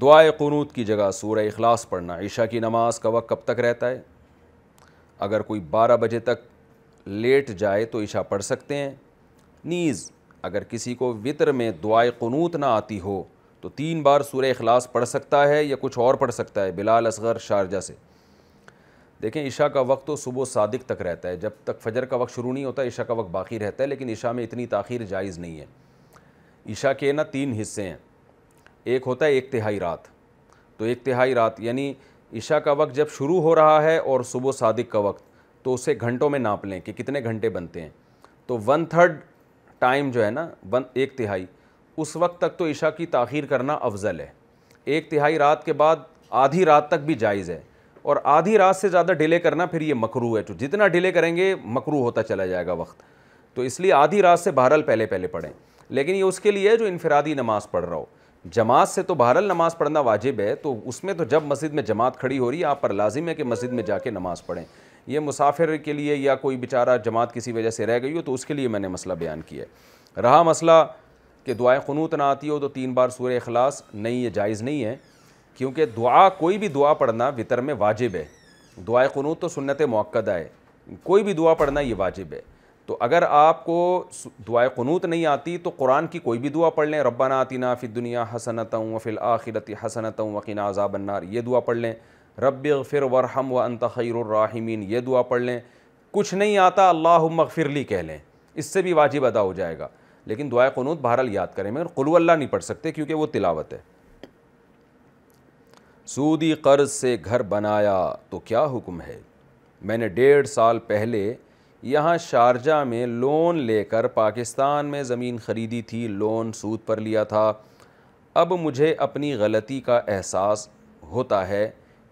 दुआए क़नूत की जगह सूर अखलास पढ़ना ईशा की नमाज का वक्त कब तक रहता है अगर कोई बारह बजे तक लेट जाए तो ईशा पढ़ सकते हैं नीज़ अगर किसी को वितर में दुआए क़नूत ना आती हो तो तीन बार सूर अखलास पढ़ सकता है या कुछ और पढ़ सकता है बिलाल असगर शारजा से देखें ईशा का वक्त तो सुबह सादिक तक रहता है जब तक फजर का वक्त शुरू नहीं होता ईशा का वक्त बाकी रहता है लेकिन ईशा में इतनी ताखीर जायज़ नहीं है ईशा के ना तीन हिस्से हैं एक होता है एक तिहाई रात तो एक तिहाई रात यानी ईशा का वक्त जब शुरू हो रहा है और सुबह सादिक का वक्त तो उसे घंटों में नाप लें कि कितने घंटे बनते हैं तो वन थर्ड टाइम जो है ना वन एक तिहाई उस वक्त तक तो ईशा की ताखीर करना अफजल है एक तिहाई रात के बाद आधी रात तक भी जायज़ है और आधी रात से ज़्यादा डिले करना फिर ये मकरू है तो जितना डिले करेंगे मकरू होता चला जाएगा वक्त तो इसलिए आधी रात से बहरल पहले पहले पढ़ें लेकिन ये उसके लिए है जो इनफरादी नमाज़ पढ़ रहा हो जमात से तो बहरल नमाज पढ़ना वाजिब है तो उसमें तो जब मस्जिद में जमात खड़ी हो रही है आप पर लाजिम है कि मस्जिद में जाके नमाज़ पढ़ें यह मुसाफिर के लिए या कोई बेचारा जमात किसी वजह से रह गई हो तो उसके लिए मैंने मसला बयान किया है रहा मसला कि दुआ ख़नूत ना आती हो तो तीन बार सूर अखलास नहीं ये जायज़ नहीं है क्योंकि दुआ कोई भी दुआ पढ़ना वितर में वाजिब है दुआ क़नूत तो सुन्नत मौक़दा है कोई भी दुआ पढ़ना ये वाजिब है तो अगर आपको दुआ क़नूत नहीं आती तो कुरान की कोई भी दुआ पढ़ लें रब्बाना आतिना फ़िर दुनिया हसनत वफ़िल आखिरत हसनत वकीन आज़ाबन्नार ये दुआ पढ़ लें रब फिर वरहम व अनत खैरमीन ये दुआ पढ़ लें कुछ नहीं आता अल्लाह मगफिरली कह लें इससे भी वाजिब अदा हो जाएगा लेकिन दुआ क़नूत बहरल याद करें मगर कुल्ला नहीं पढ़ सकते क्योंकि वो तिलावत है सूदी कर्ज से घर बनाया तो क्या हुक्म है मैंने डेढ़ साल पहले यहाँ शारजा में लोन लेकर पाकिस्तान में ज़मीन ख़रीदी थी लोन सूद पर लिया था अब मुझे अपनी गलती का एहसास होता है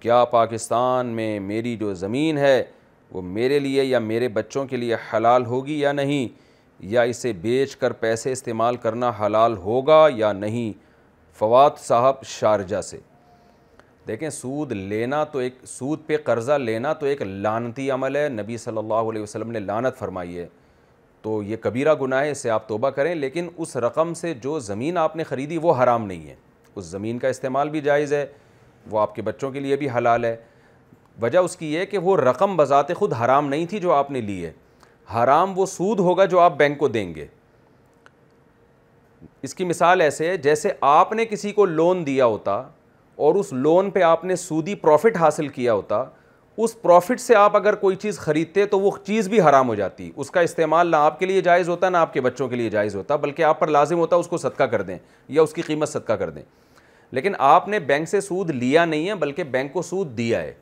क्या पाकिस्तान में मेरी जो ज़मीन है वो मेरे लिए या मेरे बच्चों के लिए हलाल होगी या नहीं या इसे बेच कर पैसे इस्तेमाल करना हलाल होगा या नहीं फवाद साहब शारजा से देखें सूद लेना तो एक सूद पे कर्ज़ा लेना तो एक लानती अमल है नबी सल्लल्लाहु अलैहि वसल्लम ने लानत फरमाई है तो ये कबीरा गुनाह है इससे आप तोबा करें लेकिन उस रकम से जो ज़मीन आपने ख़रीदी वो हराम नहीं है उस ज़मीन का इस्तेमाल भी जायज़ है वो आपके बच्चों के लिए भी हलाल है वजह उसकी ये कि वो रकम बज़ात ख़ुद हराम नहीं थी जो आपने ली है हराम वो सूद होगा जो आप बैंक को देंगे इसकी मिसाल ऐसे है जैसे आपने किसी को लोन दिया होता और उस लोन पे आपने सूदी प्रॉफिट हासिल किया होता उस प्रॉफिट से आप अगर कोई चीज़ ख़रीदते तो वो चीज़ भी हराम हो जाती उसका इस्तेमाल ना आपके लिए जायज़ होता ना आपके बच्चों के लिए जायज़ होता बल्कि आप पर लाजिम होता उसको सदका कर दें या उसकी कीमत सदका कर दें लेकिन आपने बैंक से सूद लिया नहीं है बल्कि बैंक को सूद दिया है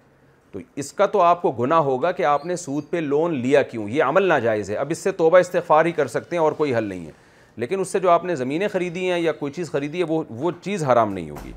तो इसका तो आपको गुना होगा कि आपने सूद पे लोन लिया क्यों ये अमल ना नाजायज़ है अब इससे तोबा इस्तेफ़ार ही कर सकते हैं और कोई हल नहीं है लेकिन उससे जो आपने ज़मीनें ख़रीदी हैं या कोई चीज़ ख़रीदी है वो वो चीज़ हराम नहीं होगी